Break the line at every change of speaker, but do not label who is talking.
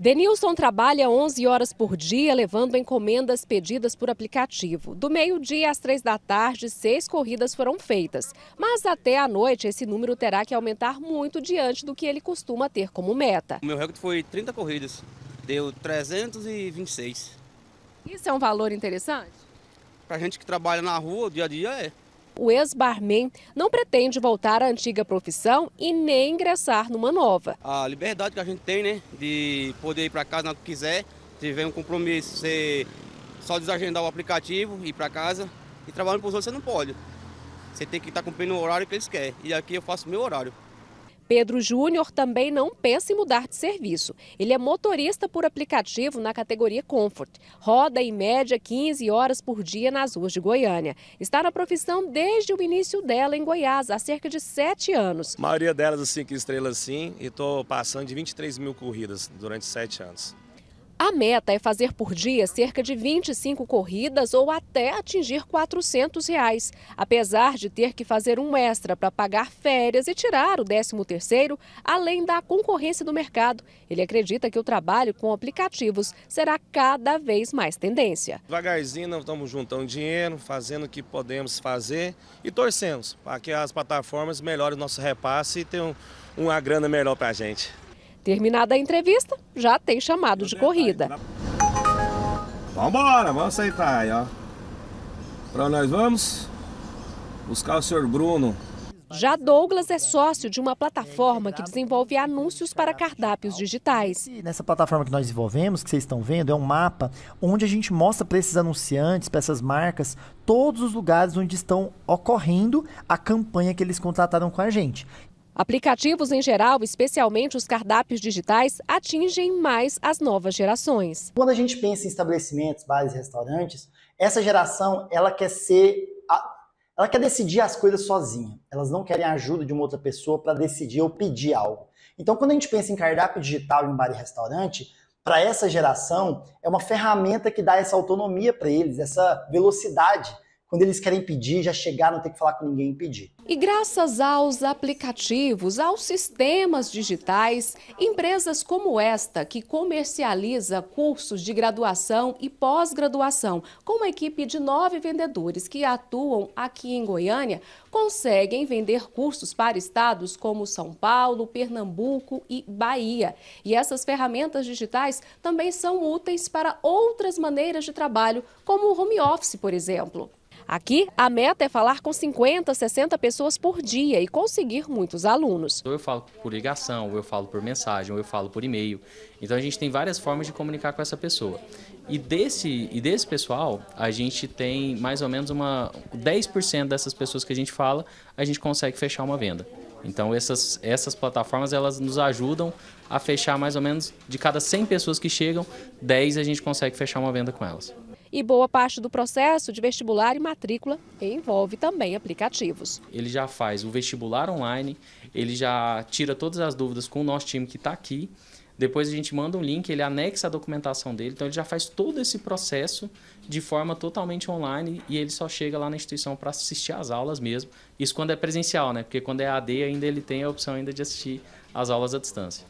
Denilson trabalha 11 horas por dia, levando encomendas pedidas por aplicativo. Do meio-dia às três da tarde, seis corridas foram feitas. Mas até à noite, esse número terá que aumentar muito diante do que ele costuma ter como meta.
O meu recorde foi 30 corridas, deu 326.
Isso é um valor interessante?
Para gente que trabalha na rua, o dia a dia é
o ex-barman não pretende voltar à antiga profissão e nem ingressar numa nova.
A liberdade que a gente tem, né, de poder ir para casa na hora que quiser, tiver um compromisso, você só desagendar o aplicativo, ir para casa e trabalhar para os outros você não pode. Você tem que estar cumprindo o horário que eles querem. E aqui eu faço meu horário.
Pedro Júnior também não pensa em mudar de serviço. Ele é motorista por aplicativo na categoria Comfort. Roda em média 15 horas por dia nas ruas de Goiânia. Está na profissão desde o início dela em Goiás, há cerca de 7 anos.
A maioria delas, cinco assim, estrelas, sim, e estou passando de 23 mil corridas durante 7 anos.
A meta é fazer por dia cerca de 25 corridas ou até atingir R$ 400, reais, apesar de ter que fazer um extra para pagar férias e tirar o 13º, além da concorrência do mercado. Ele acredita que o trabalho com aplicativos será cada vez mais tendência.
Devagarzinho estamos juntando dinheiro, fazendo o que podemos fazer e torcemos para que as plataformas melhorem o nosso repasse e tenham uma grana melhor para a gente.
Terminada a entrevista, já tem chamado de corrida.
Vambora, vamos aceitar aí, ó. Pra nós vamos buscar o senhor
Bruno.
Já Douglas é sócio de uma plataforma que desenvolve anúncios para cardápios
digitais. Nessa plataforma que nós desenvolvemos, que vocês estão vendo, é um mapa onde a gente mostra para esses anunciantes, para essas marcas, todos os lugares onde estão ocorrendo a campanha que eles contrataram com a gente.
Aplicativos em geral, especialmente os cardápios
digitais, atingem mais as novas gerações. Quando a gente pensa em estabelecimentos, bares, restaurantes, essa geração ela quer ser, ela quer decidir as coisas sozinha. Elas não querem a ajuda de uma outra pessoa para decidir ou pedir algo. Então, quando a gente pensa em cardápio digital em bar e restaurante, para essa geração é uma ferramenta que dá essa autonomia para eles, essa velocidade quando eles querem pedir, já chegar, não ter que falar com ninguém e pedir.
E graças aos aplicativos, aos sistemas digitais, empresas como esta, que comercializa cursos de graduação e pós-graduação, com uma equipe de nove vendedores que atuam aqui em Goiânia, conseguem vender cursos para estados como São Paulo, Pernambuco e Bahia. E essas ferramentas digitais também são úteis para outras maneiras de trabalho, como o home office, por exemplo. Aqui, a meta é falar com 50, 60 pessoas por dia e conseguir muitos alunos.
Ou eu falo por ligação, ou eu falo por mensagem, ou eu falo por e-mail. Então a gente tem várias formas de comunicar com essa pessoa. E desse, e desse pessoal, a gente tem mais ou menos uma 10% dessas pessoas que a gente fala, a gente consegue fechar uma venda. Então essas, essas plataformas elas nos ajudam a fechar mais ou menos de cada 100 pessoas que chegam, 10 a gente consegue fechar uma venda com elas.
E boa parte do processo de vestibular e matrícula envolve também aplicativos.
Ele já faz o vestibular online, ele já tira todas as dúvidas com o nosso time que está aqui. Depois a gente manda um link, ele anexa a documentação dele, então ele já faz todo esse processo de forma totalmente online e ele só chega lá na instituição para assistir às aulas mesmo. Isso quando é presencial, né? Porque quando é AD ainda ele tem a opção ainda de assistir às aulas à distância.